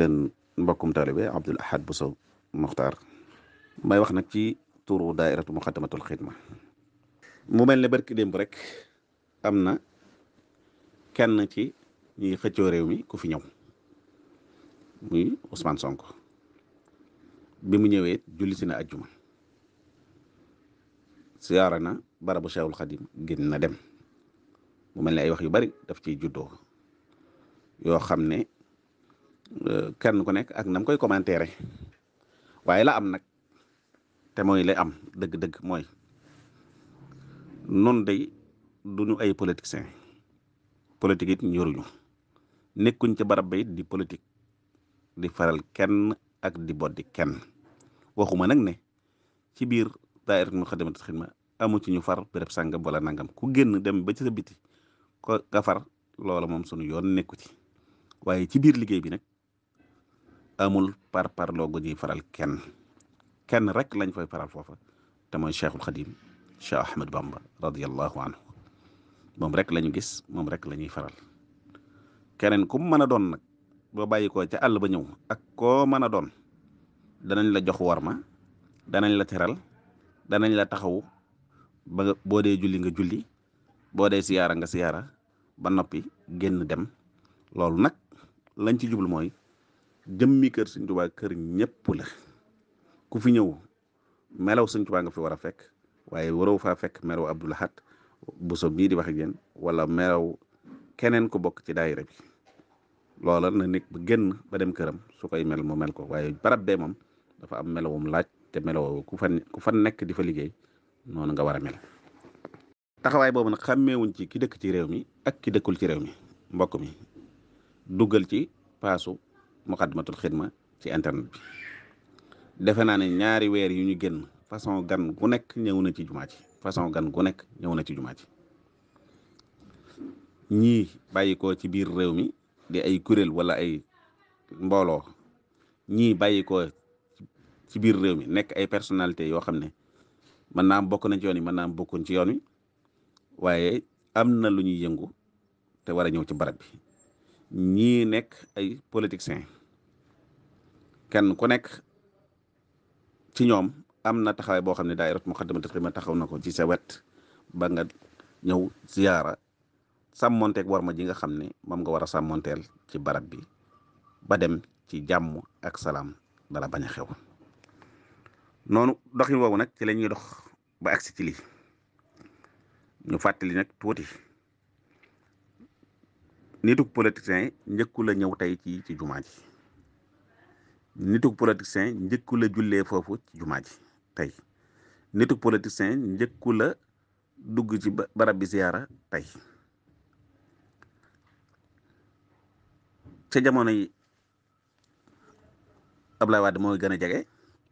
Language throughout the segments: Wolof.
seen mbokkum talibé abdul Ahad Bousso Mokhtar may wax nak ci touru dairatu muqaddamatul khidma mu melni barki démb rek amna kenn ci ñi xëccoo réew mi ku fi ñëw muy Ousmane Sonko bi mu ñëwee julli si na ajjuma siyaara na barabu Cheikhul Khadim génn na dem mu mel ne ay wax yu bari daf ciy juddoo yoo xam ne kenn ku nekk ak nam koy commentaire waaye la am nag te mooy lay am dëgg-dëgg mooy noonu day duñu ay politiciens politique it ñoruñu nekkuñ ca barab ba it di politique di faral kenn ak di boddi kenn waxuma nag ne ci biir daayira Muxaddamatul Xidma amu ci ñu far béréb sàngam wala nangam ku génn dem ba ci sa biti ko nga far loola moom sunu yoon nekku ci waaye ci biir liggéey bi nag amul par par logo ñuy faral kenn kenn rek lañ fay faral foofa te moy cheikhul khadim cheikh ahmad bamba radiyallahu anhu mom rek lañu gis mom rek lañuy faral keneen kum mana don, nak bo bayiko ci all ba ñew ak ko mën don danañ la jox warma danañ la teral danañ la taxaw ba nga julli nga julli bo de siyaara nga siyaara ba nopi genn dem lolou nak lañ ci jublu moy jëmmi kër sëñ tubaa kër ñëpp la ku fi ñëw melaw sëñ tubaa nga fi war a fekk waaye waroo faa fekk melaw Abdul Ahad Buso bii di wax ak yéen wala melaw keneen ku bokk ci daayira bi loola na nit bu génn ba dem këram su koy mel mu mel ko waaye barab moom dafa am melawum laaj te melaw ku fan nekk di fa liggéey noonu nga war a mel taxawaay boobu nag xàmmeewuñ ci ki dëkk ci réew mi ak ki dëkkul ci réew mi mbokk mi dugal ci paasu muqaddimatul xidma ci internet bi defe naa ne ñaari weer yu ñu génn façon gan gu nekk ñëw na ci jumaa ji façon gan gu nekk ñëw na ci jumaa ñii bàyyi ko ci biir réew mi di ay kuréel wala ay mbooloo ñii bàyyi ko ci biir réew mi nekk ay personnalité yoo xam ne mën naa bokk nañ ci yoon wi mën naa am bokkuñ ci yoon wi waaye am na lu ñuy yëngu te war a ñëw ci barab bi ñii nekk ay politiciens kenn ku nekk ci ñoom am na taxawaay boo xam ne daal daayiratu Muqaddamatul Xidma taxaw na ko ci sa wet ba nga ñëw ziyaara sàmmonteeg war ma ji nga xam ne mam nga war a sàmmonteel ci barab bi ba dem ci jàmm ak salaam dara bañ a xew noonu doxin woowu nag ci la dox ba agsi ci lii ñu fàttali nag tuuti. nituk politicien njëkku la ñëw tey ci ci jumaa ji nituk politicien njëkku la jullee foofu ci jumaa ji tey nituk politicien njëkku la dugg ci barab bi tey ca jamono yi Abdoulaye Wade mooy gën a jege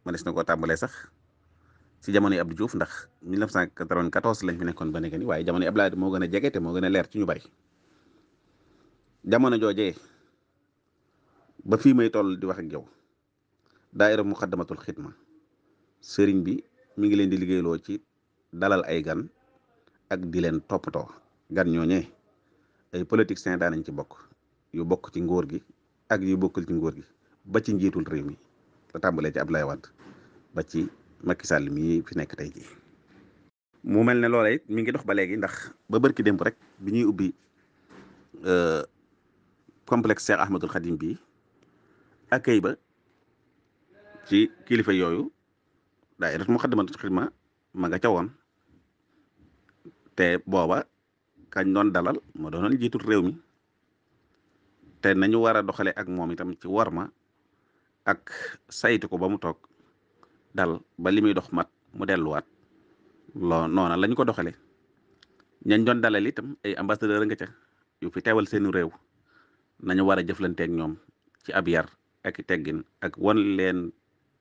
manees na koo tàmbalee sax ci jamono yi Abdou Diouf ndax 1994 lañ fi nekkoon ba nekk ni waaye jamono yi Abdoulaye Wade moo gën a jege te moo gën a leer ci ñu bari jamono joojee ba fii may toll di wax ak yow daaira muqaddamatul xidma sëriñ bi mu ngi leen di liggéeyloo ci dalal ay gan ak di leen toppatoo gan ñooñee ay politiciens daanañ ci bokk yu bokk ci nguur gi ak yu bokkul ci nguur gi ba ci njiitul réew mi la tàmbalee ci Abdoulaye Wade ba ci Macky Sall mii fi nekk tey jii. mu mel ne loola it mi ngi dox ba léegi ndax ba bërki démb rek bi ñuy ubbi. Euh, complexe Cheikh Ahmadul Khadim bi accueil ba ci kilifa yooyu daayira Muxaddamatul Xidma ma nga ca woon te booba kañ doon dalal moo doonoon jiitul réew mi te nañu war a doxale ak moom itam ci worma ak saytu ko ba mu toog dal ba li muy dox mat mu delluwaat loo noona lañ ko doxale ñañ doon dalal itam ay ambassadeur nga ca yu fi teewal seenu réew nañu war a jëflanteeg ñoom ci ab yar ak teggin ak wan leen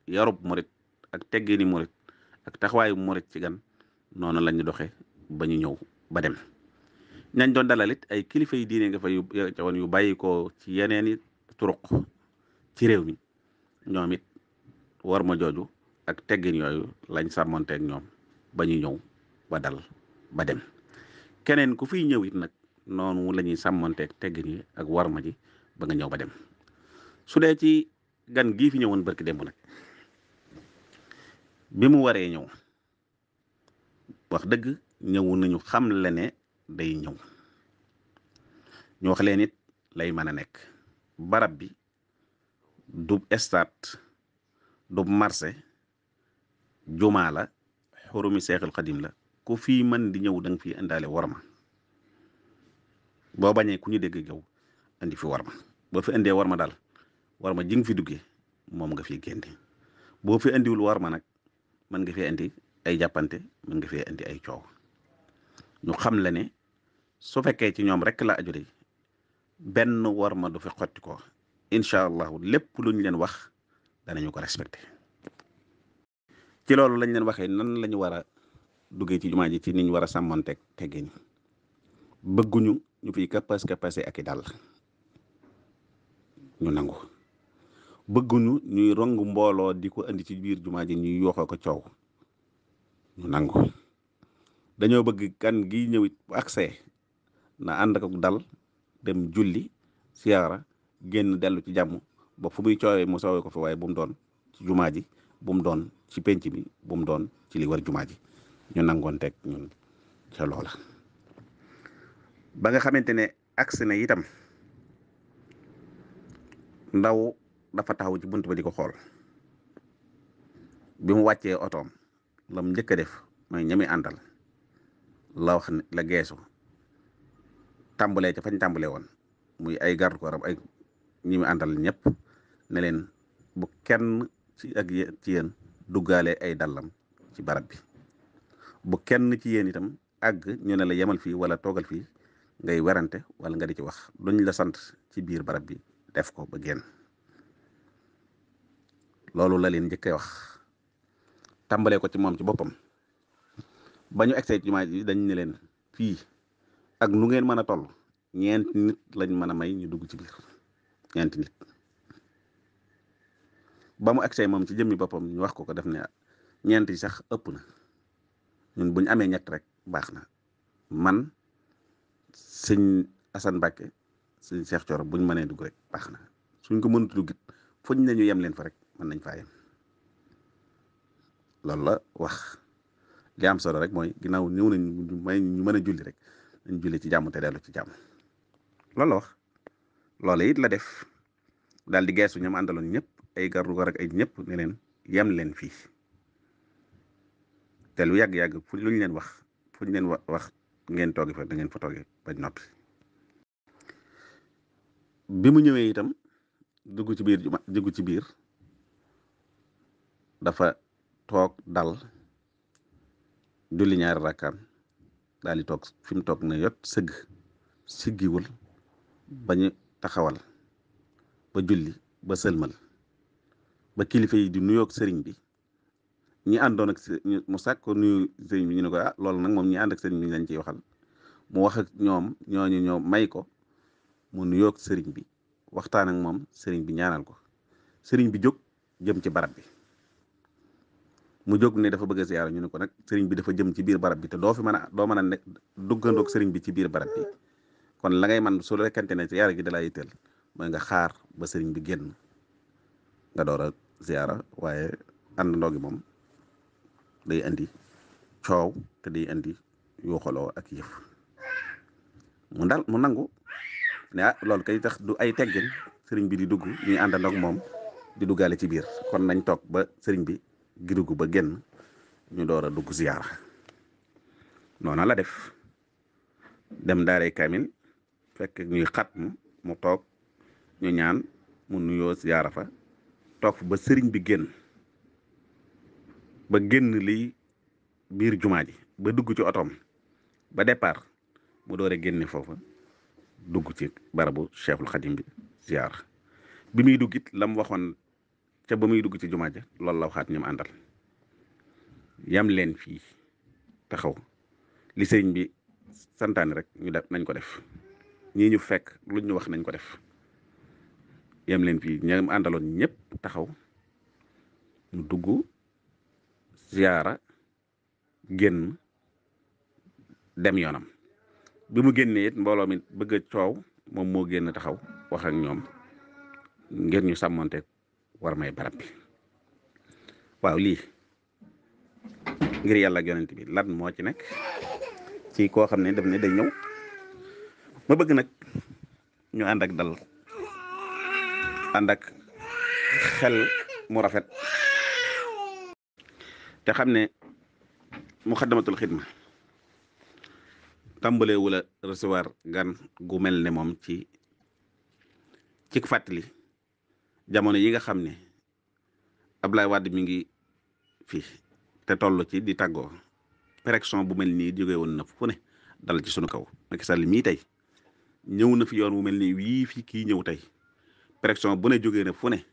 yarub murit ak teggini murit ak taxawaayu murit ci gan noonu la ñu doxee ba ñu ñëw ba dem ñañ doon dalalit ay kilifa yi diine nga fa yu woon yu bàyyi ci yeneen i turuq ci réew mi ñoom it war jooju ak teggin yooyu lañ sàmmonteeg ñoom ba ñu ñëw ba dal ba dem keneen ku fi ñëwit nag non la ñuy sàmmanteeg teggin yi ak warma ji ba nga ñëw ba dem su dé ci gan gi fi ñëwoon barki démb nak bi mu waré ñëw wax dëgg ñëwu nañu xam la ne day ñëw ñu wax leen lay mëna nek barab bi du estat du marché jumaa la xurumi qadim la ku fi man di ñëw dang fi andale warma boo bañee ku ñu dégg yow andi fi war ma boo fi indee war ma daal war ma ji nga fi duggee moom nga fi génne boo fi indiwul war ma nag mën nga fee indi ay jàppante mën nga fee indi ay coow ñu xam la ne su fekkee ci ñoom rek la aju de benn war ma du fi xotti ko incha allahu lépp lu leen wax danañu ko respecté ci loolu lañ leen waxee nan lañu ñu war a duggee ci jumaa ji ci niñ war a sàmmanteeg teggin bëgguñu ñu fiy kapas kapase ak aki dal ñu nangu bëgguñu ñuy rong mbooloo di ko indi ci biir jumaa ji ñuy yooxoo ko coow ñu nangu dañoo bëgg kan gi ñëwit bu accès na ànd ak dal dem julli siyaara génn dellu ci jàmm ba fu muy coowee mu soowee ko fa waaye bu mu doon ci jumaa ji bu mu doon ci penc bi bu mu doon ci li war jumaa ji ñu nangoon teg ñun ca loola ba nga xamante ne agsi na itam ndaw dafa taxaw ci bunt ba di ko xool bi mu wàccee otoom lam njëkk a def mooy ñami àndal la la geesu tàmbalee ca fañ tàmbalee woon muy ay garde corps ay ñi mu àndal ñëpp ne leen bu kenn ci ak ci ay dallam ci barab bi bu kenn ci yéen itam àgg ñu ne la yemal fii wala toogal fii ngay wérante wala nga di ci wax luñ la sante ci biir barab bi def ko ba génn loolu la leen njëkkee wax tàmbalee ko ci moom ci boppam ba ñu egsee jumaa ji dañ ne leen fii ak nu ngeen mën a toll ñeenti nit lañ mën a may ñu dugg ci biir ñeenti nit ba mu egsee moom ci jëmmi boppam ñu wax ko ko def ne ñeent yi sax ëpp na ñun buñ amee ñett rek baax na man sëñ Assane Mbacke sëñ Cheikh Thioro buñ mënee dugg rek baax na suñ ko mënut dugg it fuñ ñu yem leen fa rek mën nañ faa yem loolu la wax li am solo rek mooy ginnaaw ñëw nañ may ñu mën a julli rek dañ julli ci jàmm te dellu ci jàmm loolu la wax loolu it la def daal di geesu ñoom àndaloon ñëpp ay garu gar ak ay ñëpp ne leen yem leen fii te lu yàgg-yàgg fu luñ leen wax fuñ leen wax ngeen toogee fa da ngeen fa toogee bañ noppi bi mu ñëwee itam dugg ci biir juma dugg ci biir dafa toog dal julli ñaari rakkaan daal toog fi mu toog ne yot sëgg siggiwul ba taxawal ba julli ba sëlmal ba kilifa yi di nuyoog sëriñ bi ñi àndoon ak mu sàkk ko nuyu sëriñ bi ñu ne ah, loolu nag moom ñi ak sëriñ bi lañ ciy waxal mu wax ak ñoom ñooñu ñoom may ko mu nuyoog sëriñ bi waxtaan ak moom sëriñ bi ñaanal ko sëriñ bi jóg jëm ci barab bi mu jóg ne dafa bëgg a ziyaara ñu ne ko nag sëriñ bi dafa jëm ci biir barab bi te doo fi mën a doo mën a nekk duggandoog sëriñ bi ci biir barab bi kon la ngay man su fekkente ne ziyaara gi da laa yitteel mooy nga xaar ba sëriñ bi génn nga door a waaye àndandoo gi moom. day andi coow te day indi yoo xoloo ak yëf mu dal mu nangu ne ah loolu kay tax du ay teggin sëriñ bi di dugg ñuy àndandoo ak moom di duggaale ci biir kon nañ toog ba sëriñ bi gi dugg ba génn ñu door a dugg ziyaara noona la def dem daaray kamin fekk ñuy xat mu mu toog ñu ñaan mu nuyoo ziyaara fa toog fa ba sëriñ bi génn ba génn lii biir jumaa ji ba dugg ci otoom ba départ mu doore génne foofa dugg ci barabu cheikhul xadim bi ziar bi muy dugg it waxoon ca ba muy dugg ci jumaa ja loolu la waxaat ñu àndal yam leen fii taxaw li bi santaani rek ñu def nañ ko def ñi ñu fekk luñ ñu wax nañ ko def yam leen fii ñam àndaloon ñëpp taxaw mu dugg ziyaara génn dem yoonam bi mu génnee it mbooloo mi bëgg a coow moom moo génn taxaw wax ñoom ngir ñu sàmmonte war may barab bi waaw lii ngir yàlla ak yonent bi lan moo ci nekk ci koo xam ne daf ne da ñëw ma bëgg nag ñu ànd ak dal ànd xel mu rafet te xam ne muxaddamatul xidma tàmbalee recevoir gan gu mel ne moom ci ci fàttali jamono yi nga xam ne ab Ablaye Wade mi ngi fii te toll ci di tàggoo pression bu mel nii jóge woon na fu ne dal ci sunu kaw Macky Sall mii tey ñëw na fi yoon wu mel ni wii fi kii ñëw tey pression bu ne jógee na fu ne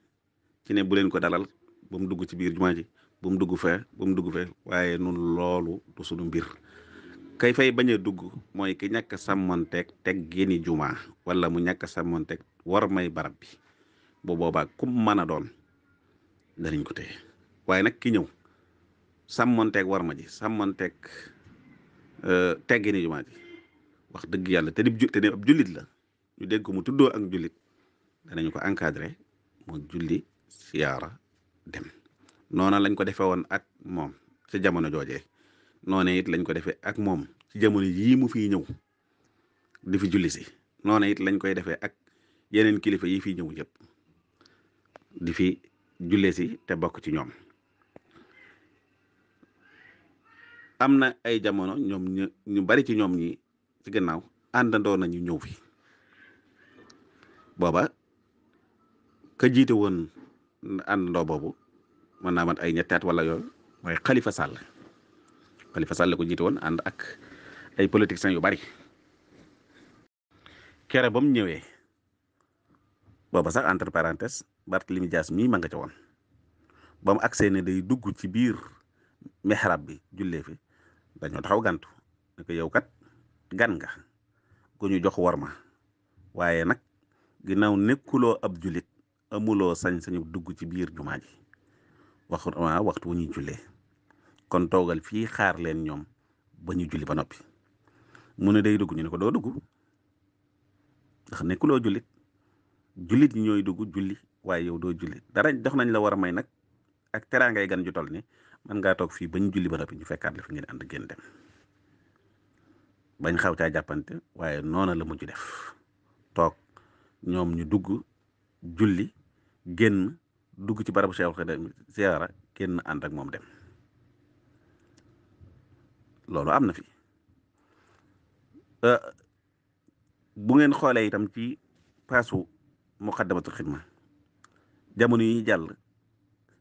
ci ne bu leen ko dalal ba mu dugg ci biir jumaa ji bum dugu dugg fee dugu fe dugg nun lolu du sunu mbir kay fay baña a dugg mooy ki ñak samonté tek teg juma wala mu ñak samonté war may barab bi bo boba kum mana don? dañ ko téye waye nak ki ñew samonté war ma ji euh tek génni juma ji wax deug yalla te dib te ne ab jullit la ñu dégg mu tuddo ak jullit dañ ko encadrer mu julli siara dem noona lañ ko defee woon ak moom ci jamono jooje noona it lañ ko defee ak moom ci jamono yii mu fi ñëw di fi julli noona it lañ koy defee ak yeneen kilifa yi fi ñëw yëpp di fi julli si te bokk ci ñoom am na ay jamono ñoom ñu bari ci ñoom ñi ci gannaaw àndandoo nañu ñëw fi booba ka jiite woon àndandoo boobu mën naa mat ay ñetti walla wala yooyu mooy Khalifa Sall Khalifa la ko jiite woon ànd ak ay politiciens yu bari kere ba ñëwee booba sax entre parenthèses Barthélemy Dias mii ma nga ca woon ba mu agsee ne day dugg ci biir mihrab bi jullee fi dañoo taxaw gantu ne yow kat gan nga ku ñu jox war ma waaye nag ginnaaw nekkuloo ab jullit amuloo sañ-sañu dugg ci biir jumaa ji waxu waaw waxtu wuñu ñuy kon togal fi xaar len ñom bañu julli ba nopi mu ne day duggu ñu ne ko do duggu ndax lo jullit jullit ñi ñoy duggu julli yow do julli dara dox nañ la wara may nak ak gan ju toll ni man nga tok fi bañu julli ba nopi ñu fekkat fi ngeen and dem bañ xaw caa jàppante waaye nona la muju def tok ñom ñu duggu julli genn dugg ci barabu Seexul Xadiim ziyaara kenn ànd ak moom dem loolu am na fi euh, bu ngeen xoolee itam ci paasu muqaddamatul xidma jamono yi ñu jàll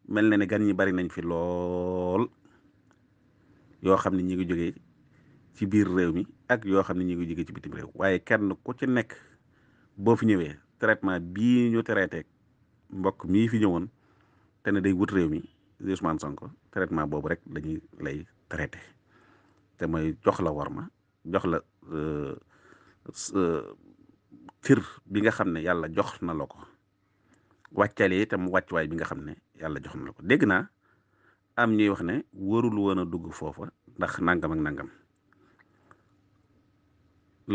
mel na ne gan ñi bari nañ fi lool yoo xam ne ñi ngi jógee ci biir réew mi ak yoo xam ne ñi ngi jógee ci bitim réew waaye kenn ku ci nekk boo fi ñëwee traitement bii ñu traité mbokk mii fi ñëwoon te ne day wut réew mi di Ousmane Sonko traitement boobu rek dañuy lay traité te mooy jox la warma jox la euh, euh, cër bi nga xam ne yàlla jox na la ko wàccale itam wàccuwaay bi nga xam ne yàlla jox la ko dégg naa am ñuy wax ne warul woon a dugg foofa ndax nangam ak nangam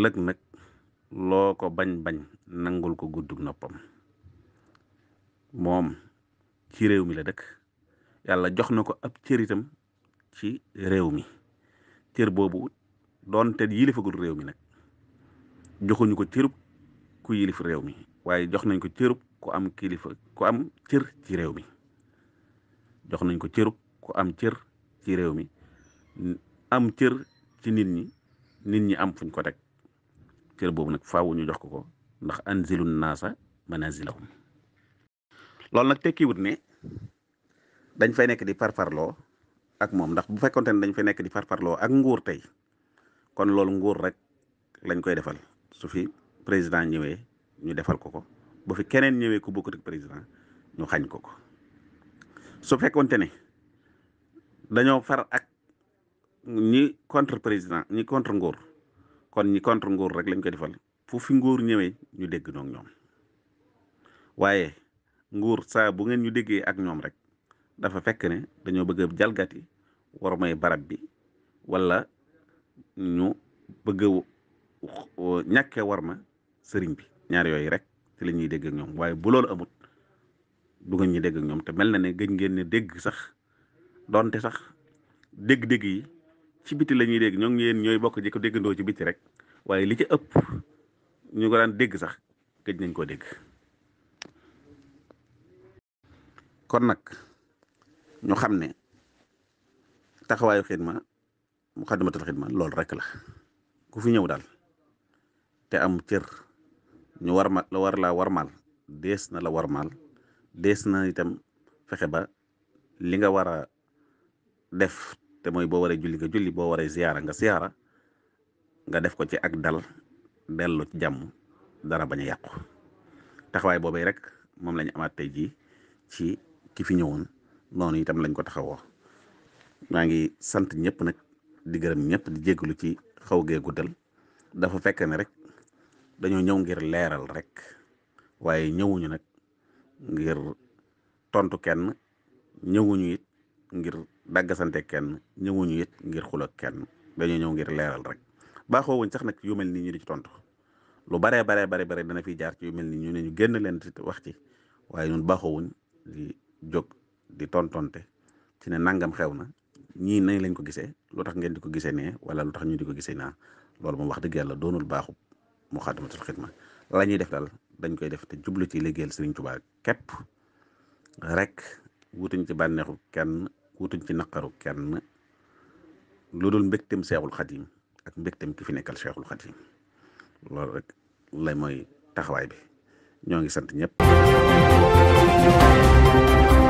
lëg nag loo ko bañ bañ nangul ko guddug noppam. moom ci réew mi la dëkk yàlla jox na ko ab cëritam ci réew mi cër boobu doonte yilifagul réew mi nag joxuñu ko cërub ku yilif réew mi waaye jox nañ ko cërub ku am kilifa ku am cër ci réew mi jox nañ ko cërub ku am cër ci réew mi am cër ci nit ñi nit ñi am fuñ ko teg cër boobu nag faaw ñu jox ko ko ndax anzilu naasa manazilahum loolu nag tekkiwut ne dañ fay nekk di parparloo ak moom ndax bu fekkonte ne dañ fay nekk di parparloo ak nguur tey kon loolu nguur rek lañ koy defal su fi président ñëwee ñu defal ko ko bu fi keneen ñëwee ku ko ak président ñu xañ ko ko su fekkonte ne dañoo far ak ñi contre président ñi contre nguur kon ñi contre nguur rek lañ koy defal fu fi nguur ñëwee ñu dégg noog ñoom waaye nguur saa bu ngeen ñu déggee ak ñoom rek dafa fekk ne dañoo bëgg a jalgati war may barab bi walla ñu bëgg a war ma sëriñ bi ñaar yooyu rek ci lañuy ñuy dégg ñoom waaye bu loolu amut du ngeen ñu dégg ak ñoom te mel na ne gëj ngeen ne dégg sax donte sax dégg-dégg yi ci biti lañuy ñuy dégg ñoo ngi ñooy bokk ji ko déggandoo ci biti rek waaye li ci ëpp ñu ko daan dégg sax gëj nañ koo dégg. kon nak ñu xamne taxawayu taxawaayu xidma muxaddamatul xidma lool rek la ku fi ñew dal te am cër ñu war ma la war war warmaal dees na la warmaal dees na itam fexé ba li nga wara def té moy bo waree julli nga julli bo waree ziyara nga ziyara nga def ko ci ak dal delu ci jamm dara baña a taxaway taxawaay rek mom lañu amat tay ji ci ki fi ñëwoon noonu itam lañ ko taxawoo maa ngi sant ñëpp nag di gërëm ñëpp di jégalu ci xaw gee guddal dafa fekk ne rek dañoo ñëw ngir leeral rek waaye ñëwuñu nag ngir tontu kenn ñëwuñu it ngir dàggasante kenn ñëwuñu it ngir xulak kenn dañoo ñëw ngir leeral rek baaxoo wuñ sax nag yu mel nii ñu di ci tontu lu baree baree bare bare dana fi jaar ci yu mel nii ñu ne ñu génn leen ci wax ci waaye ñun baaxoo wuñ jóg di tontonte ci ne nangam xew na ñii nañ lañ ko gisee lu tax ngeen di ko gisee nee wala lu tax ñu di ko gisee naa loolu moom wax dëgg yàlla doonul baaxu mu Muxaddamatul Xidma la ñuy def daal dañ koy def te jublu ci liggéeyal Sëriñ Tuubaa kepp rek wutuñ ci bànneexu kenn wutuñ ci naqaru kenn lu dul mbégtem Seexul Xadiim ak mbégtem ki fi nekkal Seexul Xadiim loolu rek lay mooy taxawaay bi ñoo ngi sant ñépp Thank you.